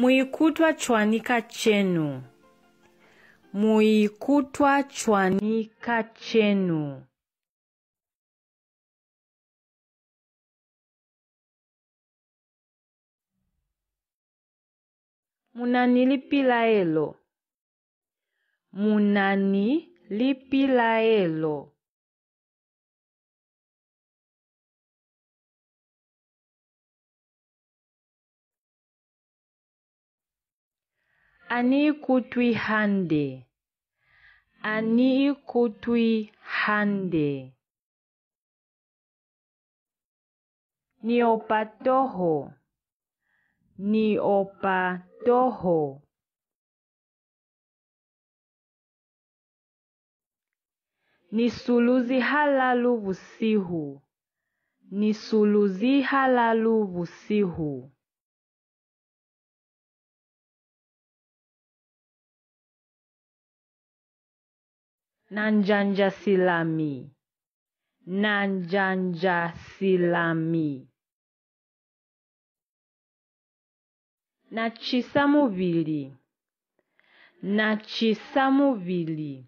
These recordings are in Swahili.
muikutwa chwanika chenu muikutwa chwanika chenu munanilipila elo munanilipila elo Ani kutui hande. Ani kutui hande. opa toho Ni suluzi halalu vusihu. Ni suluzi halalu vusihu. Nanjanja Silami. Nanjanja Silami. nachisa chisamuvili. Na chisamuvili.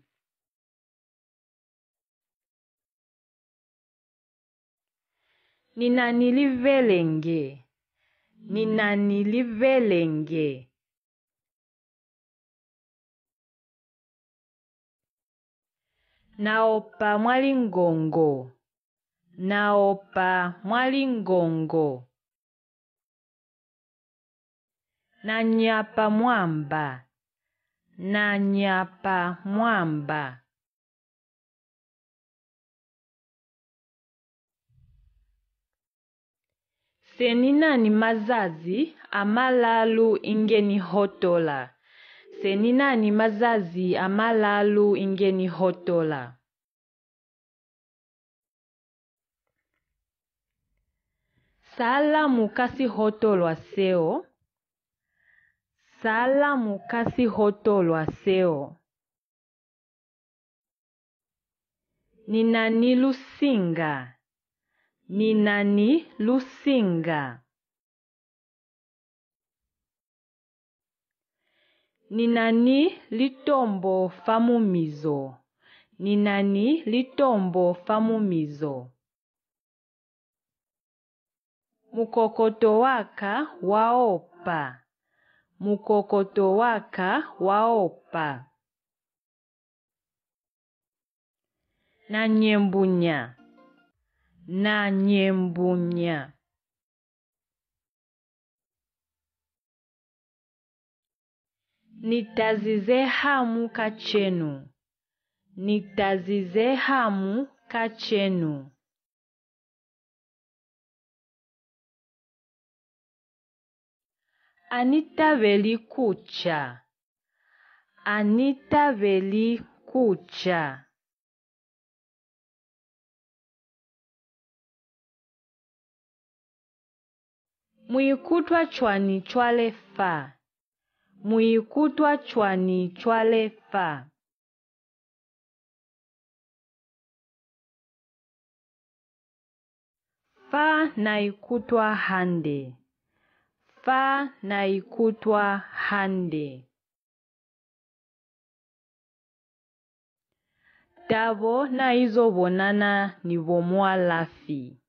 Ninanilivelenge. Ninanilivelenge. Naopa mwalingongo naopa mwalingongo nanyapa mwamba nanyapa mwamba seni nani mazazi amalalu ingenihotola nani mazazi amalalu ingenihotola Sala mukasihotolwa seo kasi mukasihotolwa seo Ninani lusinga Ninani lusinga ninani litombo famumizo ninani litombo famumizo mukokoto waka waopa mukokoto waka waopa nanyembunya nanyembunya nitazizehamuka chenu nitazizehamuka kucha anitavelikucha kucha mwikutwa chwani chwale fa Muikutwa chwani chwale Fa naikutwa hande. Faa naikutwa hande. ni vomwa lafi.